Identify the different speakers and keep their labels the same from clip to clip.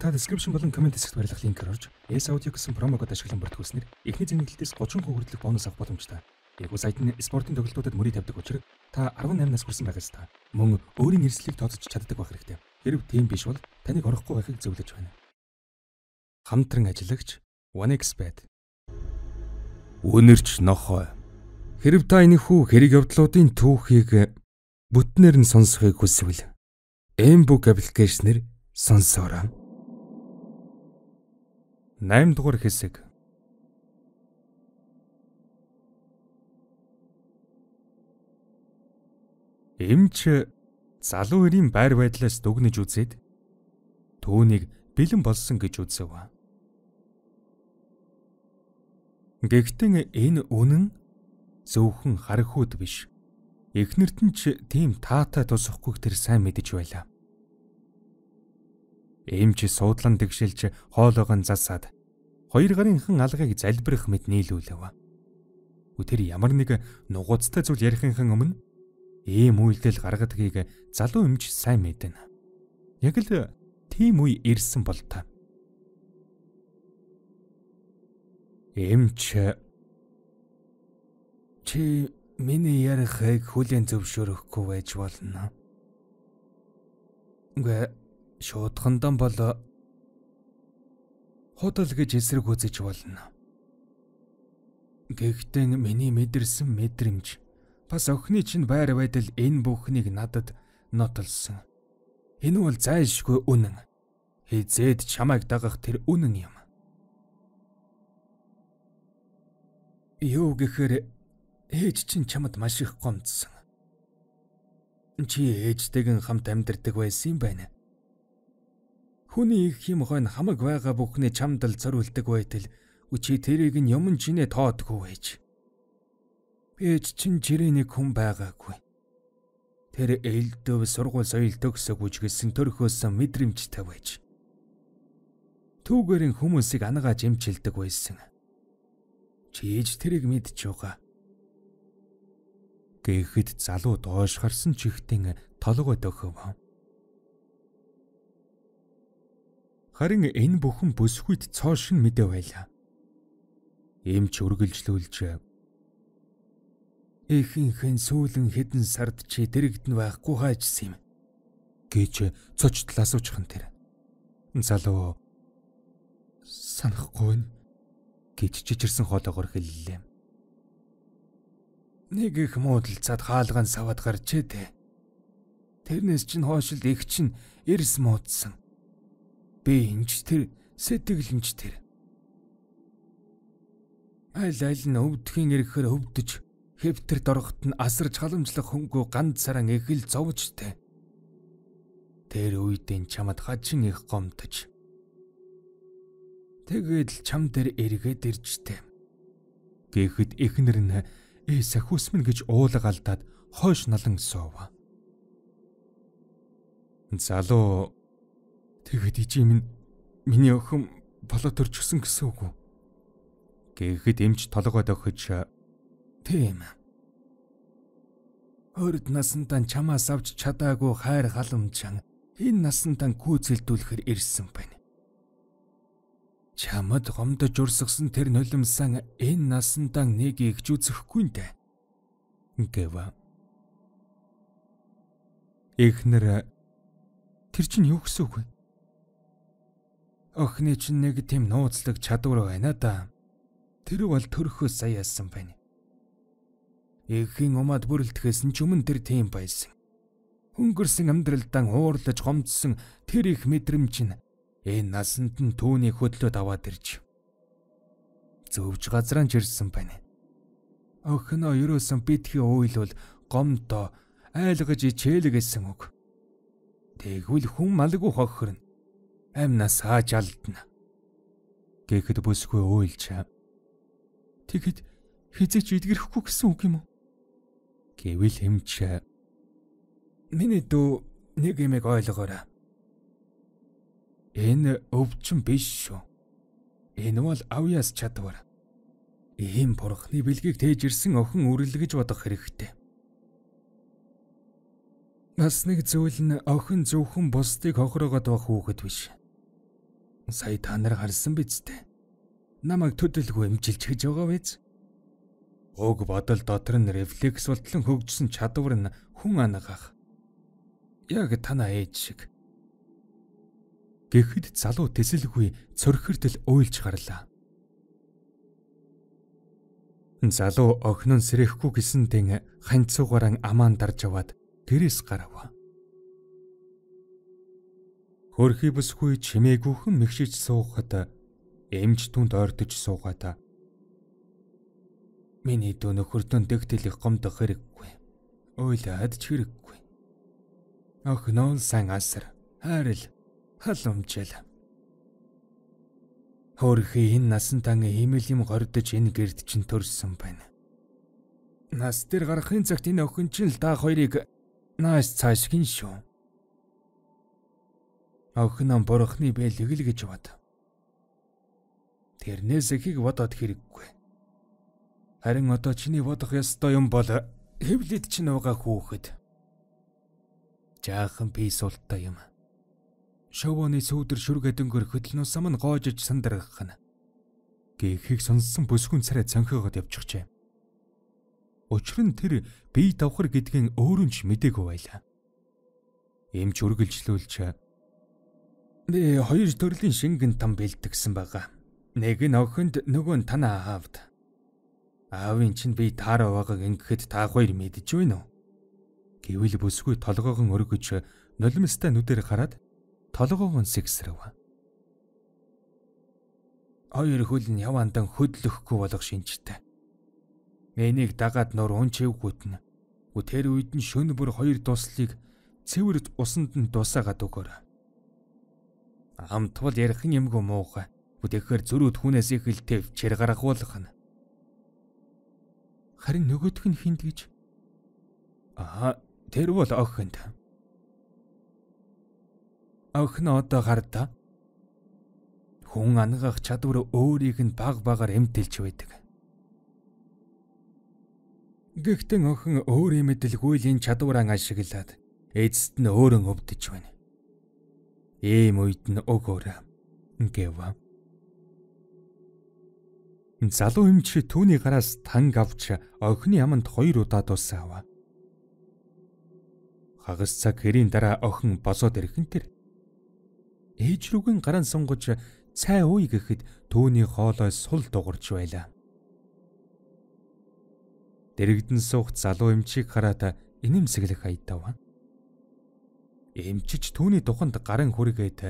Speaker 1: Та description болон comment хэсэгт барьлах линкээр орж S Audio гэсэн промо код ашиглан бүртгүүлснээр эхний зэвнэлтээс 30% хүртэлх бонус авах боломжтой. Яггүй сайт нь спортын тоглолтуудад мөрийг тавьдаг учраас та 18 нас хүрсэн байх ёстой. Мөн өөрийн эрсдлийг тооцож чаддаг байх хэрэгтэй. Хэрв тийм биш бол таныг орохгүй байхыг зөвлөж байна. Хамтран ажиллагч OneXbet. Үнэрч нохой. Хэрв та энэ хүү хэрэг явдлуудын түүхийг бүтнээр нь сонсохыг хүсвэл Mbook аппликейшнэр сонсоорой. 8 дугаар хэсэг Эмч залуу хэрийн байр байдлаас дүгнэж үзээд түүнийг бэлэн болсон гэж үзэв. Гэхдээ энэ үнэн зөвхөн харахууд биш. Эхнэрт нь ч тийм таатай тусахгүй тэр сайн мэдэж байлаа. Эмч суудлан тэгшилж хоолойгоо засаад хоёр гарынхан алгыг залбирах мэд нийлүүлэв. Өтер ямар нэг нугуцтай зүйл ярихынхан өмнө ийм үйлдэл гаргадгийг залуу эмч сайн мэдэнэ. Яг л тийм үе ирсэн бол та. Эмч чи миний ярихыг хүлээн зөвшөөрөхгүй байж болно. Гэхдээ шуудхандан бол худал гэж эсрэг үзэж болно. Гэхдээ миний мэдэрсэн мэдрэмж бас охины чинь байр байдал энэ бүхнийг надад нотолсон. Энэ бол зайлшгүй үнэн. Хизээд чамайг дагах тэр үнэн юм. Юу гэхээр ээж чинь чамд маш их гомдсон. Чи ээжтэйгэн хамт амьдардаг байсан юм байна. Хүний их юм хойно хамаг байгаа бүхний чамдал зориулдаг байтал үчи тэрийг нь юм чинээ тоодгүй байж. Ээж чин чирээний хүн байгаагүй. Тэр элдв сургууль соёл төгсөг үжгэлсэн төрхөөс мэдрэмжтэй байж. Түүгэрийн хүмүүсийг анагааж эмчилдэг байсан. Чиж тэрийг мэдж байгаа. Гэхэд залуу доош харсан чихтэн толгой дөхөв. Харин энэ бүхэн бүсгүйд цоо шин мэдээ байлаа. Эмч үргэлжлүүлж Эхийнхэн сүүлэн хідэн сард чи дэрэгдэн байхгүй хаажсан юм гэж цочтл асуучихын тэр. Залуу санахгүй нь гэж жижирсэн хоолоогоор хэллээ. Нэг их муудалцаад хаалгаан савад гарчээ дээ. Тэрнээс чинь хоошлд их чинь эрс муудсан. Би инж тэр сэтгэлэнж тэр. Айл айл нь өвдгийн эрэхээр өвдөж хэвтэрт ороход нь асарч халамжлах хөнгөө ганц саран эхэл зовжтэй. Тэр үед энэ чамд хачин их гомдож. Тэгээд л чам дээр эргээд иржтэй. Гэхэд эхнэр нь ээ сахиусмэн гэж уулаг алдаад хойш налан суув. Залуу Тэгэхэд ижи минь миний охин болоо төрчихсөн гэсэн үг үү? Гэхэд эмч толгойд өгч тийм. Хөрд насантаа чамаас авч чадаагүй хайр халамжан энэ насантаа гүйцэлдүүлэхэр ирсэн байна. Чамд гомдож урсгсан тэр нулимсан энэ насандаа нэг игжүүцэхгүй нэ. Гэва. Эхнэр тэр чинь юу гэсэн үг вэ? Охны чинь нэг тийм нууцлаг чадвар байна да. Тэр бол төрхөө сая яасан байна. Эхийн умад бүрэлдэхээс нь ч өмнө тэр тийм байсан. Хөнгөрсөн амьдралдаа уурлаж гомдсон тэр их мэдрэмж нь энэ насанд нь түүний хөдлөд аваад ирж зөвж газраа жирсэн байна. Охиноо ерөөсөн битгий уйл бол гомдоо айлгаж ичээл гэсэн үг. Тэгвэл хүн малгүй хохорно амнаас хааж алдна гэхэд бүсгүй ойлж тэгэхэд хизээч эдгэрхгүй гэсэн үг юм уу гэвэл хэмч миний дүү нэг юмэг ойлгоорой энэ өвчин биш шүү энэ бол авьяас чадвар ийм бурхны бэлгийг тээж ирсэн охин үрлэгэж бодох хэрэгтэй бас нэг зүйл нь охин зөвхөн бусдыг хохироогоод байх хүүхэд биш Сая та нар харсан биз дээ. Намайг төдөлгүй имжилж гэж байгаа биз? Уг бодол дотор нь рефлекс болтлон хөгжсөн чадвар нь хүн анагах. Яг танаа ээж шиг. Гэхэд залуу тэсэлгүй цорхирдл ойлж гарлаа. Залуу огнон сэрэхгүй гэсэн тэн ханцуугаран амаан дарж аваад гэрээс гарав. Хөрхи бүсгүй чимээгүйхэн мэгшиж суухад эмч түнд ойртож суугаад Миний дөө нөхөртөө дэгтэлэх гомдох хэрэггүй. Ойлаад ч хэрэггүй. Охноо сан асар. Хайрл халамжэл. Хөрхи энэ насантан химэл юм гордож энэ гэрд чинь төрсэн байна. Нас дээр гарахын цагт энэ охин чинь л та хоёрыг нааш цааш гин шүү. Охин нь бурхны бэлэг л гэж бод. Тэрнээс ихийг бодоод хэрэггүй. Харин одоо чиний бодох ёстой юм бол хэвлэд чинь байгаа хүүхэд. Жаахан писулттай юм. Шовоны сүүдэр шүргэдэнгөр хөдлөнөөс мань гоожж сандрах гэнэ. Гэхийг сонссон бүсгүн царай цанхиогоод явчихжээ. Учир нь тэр бие давхар гэдгийг өөрөө ч мдэггүй байлаа. Эмч үргэлжлүүлж Э, хоёр төрлийн шингэн там бэлтгэсэн байгаа. Нэг нь охинд, нөгөө нь танаа аавд. Аавын чинь би таараа байгааг ингэхэд та хоёр мэдэж байна уу? Гэвэл бүсгүй толгоогон өргөж нулимстай нүдээр хараад толгоогон сэгсрэв. Хоёр хөл нь явандан хөдлөхгүй болох шинжтэй. Энийг дагаад нор унч эвгүйтэн. Тэр үед нь шөнө бүр хоёр дуслыг цэвэр усанд нь дусаагаад өгөөрэй ам тул ярих юм гүм уугаа. Үтэхээр зөрүүд хүнээс ихэл тэв чир гаргахуулах нь. Харин нөгөөх нь хинд гэж. Аа, тэр бол охинд. Охин одоо гардаа. Хүн ангах чадвар өөрийг нь баг багаар эмтэлж байдаг. Гэхдээ охин өөрийн мэдлгүй л энэ чадвараа ашиглаад эцэст нь өөрөө өвдөж байна. Ийм үед нь өгөөрэ гэв. Залуу эмч түүний гараас танг авч охины яманд хоёр удаа дуусаав. Хагас цаг хэрийн дараа охин босоод ирэхэн тэр ээж рүүгийн гараан сунгаж цай ууй гэхэд түүний хоолой сул дугарч байлаа. Дэрэгдэн суух залуу эмчийг хараад инээмсэглэх аядав эмчиж түүний туханд гарын хүргээд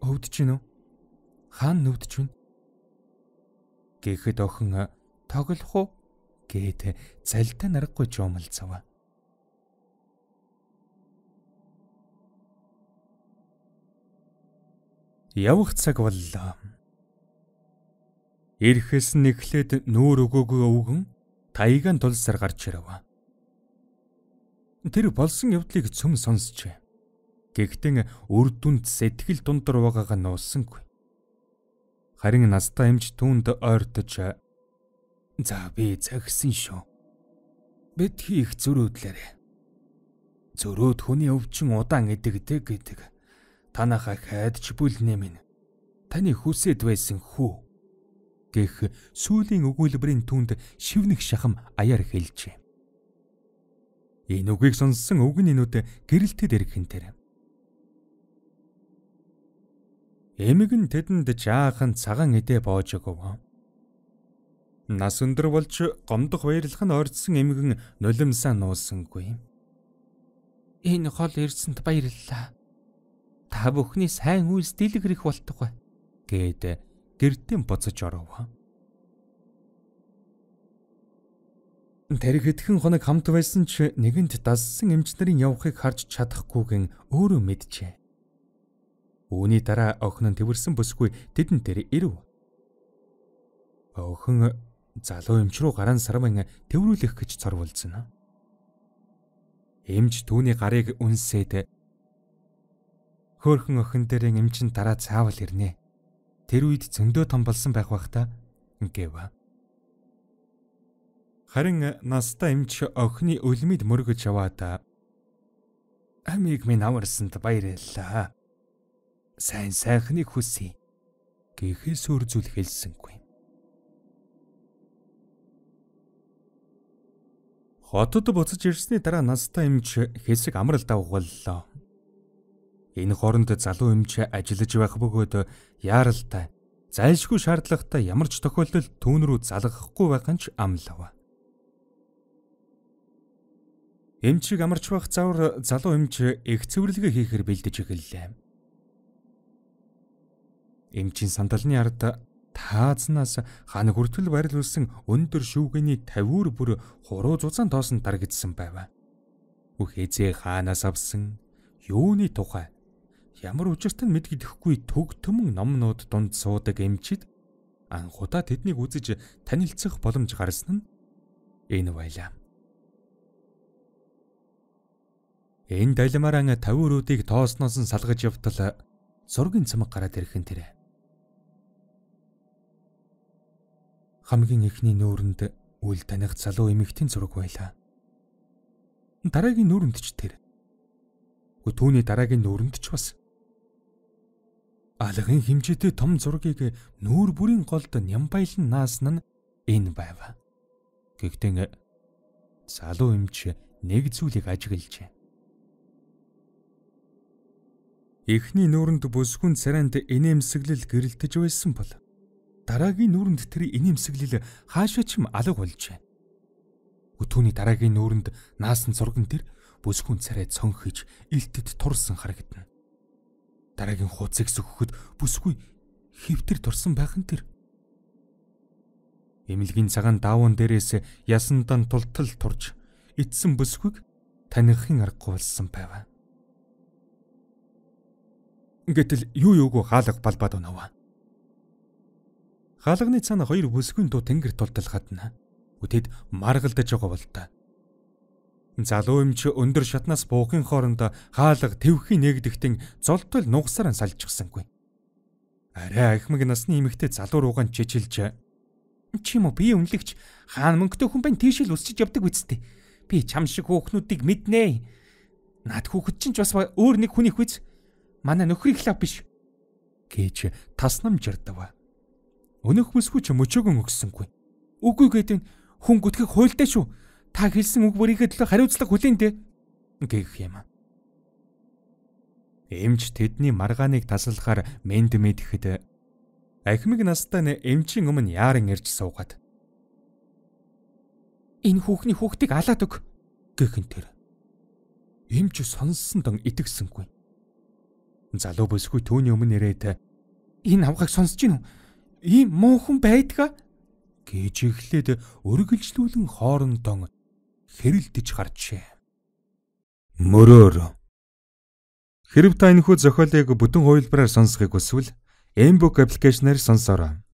Speaker 1: өвдөж гинөө хаан нүвдж гин гэхэд охин тоглох уу гээд залтай наргагүй жоомл цава явах цаг боллоо Ирэхэс нэхлээд нүүр өгөөгүй өвгөн таягаан тулсар гарч ирэв Тэр болсон явдлыг цөм сонсчээ. Гэхдээ өр дүнд сэтгэл дундар байгаагаа нуулсангүй. Харин настай эмч түүнд ойртож "За би цагсан шүү. Бид хийх зөрөөдлөөрэй. Зөрөөд хүний өвчин удаан эдэгдэг гэдэг. Танахаа хайдч бүл нэмэн. Таны хүсэд байсан хүү" гэх сүүлийн өгүүлбэрийн түнд шивнэх шахам аяар хэлжээ. Энэ үгийг сонссон өвгөн инүүд гэрэлтэд эргэхэнтэр. Эмэг нь тэдэнд жаахан цагаан эдэ боож өгөв. Нас өндөр болж гомдох баярлах нь ордсон эмгэн нулимсаа нуулсангүй. Энэ хол ирсэнд баярлалаа. Та бүхний сайн үйлс дэлгэрэх болтугай гэд гэртэн буцаж оров. Тэрэг хэдхэн хоног хамт байсан ч нэгэнт дассан эмч нарын явахыг харж чадахгүйгэн өөрөө мэджээ. Үүний дараа охин нь тэмэрсэн бүсгүй тэдэн тэр ирв. Охин залуу эмч рүү гараан сарман тэмрүүлэх гэж цорволцсон. Эмч түүний гарыг үнсээд хөөхөн охин дээрээ эмч нь дараа цаавал ирнэ. Тэр үед зөндөө том болсон байх бах та гэв. Харин настай эмч охины өлмид мөргөж яваад "Амиг минь аварсанд баярлалаа. Сайн сайхныг хүсье" гэхээс өөр зүйл хэлсэнгүй. Хотод буцаж ирсний дараа настай эмч хэсэг амралт авгаллаа. Энэ хооронд залуу эмч ажиллаж байх бөгөөд яаралтай, зайлшгүй шаардлагатай ямар ч тохиолдолд түүн рүү залгахгүй байх нь ч амлав. Эмчиг амарч байх завар залуу эмч их цэвэрлэгээ хийхээр бэлдэж эхэллээ. Эмчийн сандалны ард таазнаас хана хүртэл барил үлсэн өндөр шүүгэний 50-р бүр хуруу зузаан тоосон дарагдсан байваа. Бүх эзээ хаанаас авсан юуны тухай ямар учиртай мэдгэдэхгүй төг төмөн номнууд дунд суудаг эмчид анхудаа тэднийг үзэж танилцах боломж гарсан нь энэ байлаа. Энэ далимаран 50 өрөөдийг тоосноос нь салгаж явтал зургийн цамаг гараад ирэх нь тэрэ. Хамгийн ихний нүүрэнд үл таних залуу эмэгтэй зураг байлаа. Дараагийн нүүрэнд ч тэр. Гэхдээ түүний дараагийн нүүрэнд ч бас алхын хэмжээтэй том зургийг нүүр бүрийн голд нямбайлан нааснаа энэ байв. Гэхдээ залуу эмч нэг зүйлийг ажиглжээ. Эхний нүүрэнд бүсгүн царайнд инээмсэглэл гэрэлтэж байсан бол дараагийн нүүрэнд тэр инээмсэглэл хаашаа ч юм алга болжээ. Өтөөний дараагийн нүүрэнд наасан зурган тэр бүсгүн царай цонхиж илтэд турсан харагдана. Дараагийн хууцыг сөхөхөд бүсгүй хэвтер турсан байх нь тэр. Эмэлгийн цагаан даавн дээрээс ясандан тултал турж эцсэн бүсгүйг танихын аргагүй болсон байваа. Гэтэл юу юугүй хаалга балбаад онова. Хаалганы цаана хоёр бүсгүйн туу тэнгэр тултал гадна. Үтэд маргалдаж байгаа бол та. Залуу эмч өндөр шатнаас буухын хооронд хаалга тэвхийн нэгдэхтэн золтол нугсаран салжчихсангүй. Арай ахмаг насны эмэгтэй залуу руугаан чичилж чи юм уу би үнэлэгч хаан мөнгөтэй хүн байна тийшэл үсчиж явдаг үсттэй. Би чам шиг хөөхнүүдийг мэднэ. Над хүүхэд чинь ч бас өөр нэг хүний хүч манай нөхрийн клуб биш гэж таснамжирдав. Өнөх бүсгүй ч мөчөөгөн өгсөнгүй. Үгүй гэдэг хүн гүтгэх хуйлдаа шүү. Та хэлсэн үг бүрийнхээ төлөө хариуцлага хүлээн дээ гэх юм. Эмч тэдний маргааныг таслахаар мэд мэдхэд ахмиг настай нэ эмчийн өмнө яаран ирж суугаад энэ хүүхний хүүхдийг алаад өг гэхэн тэр эмч сонссон дон итгэсэнгүй Залуу бүсгүй түүний өмнө ирээд энэ авгыг сонсож гин үү? Ийм муу хүн байдгаа гэж эхлээд өргөлжлүүлэн хоорондоо хэрэлдэж гарчээ. Мөрөөр Хэрв та энэхүү зохиолыг бүтэн хувилбараар сонсохыг хүсвэл Embok аппликейшнээр сонсоорой.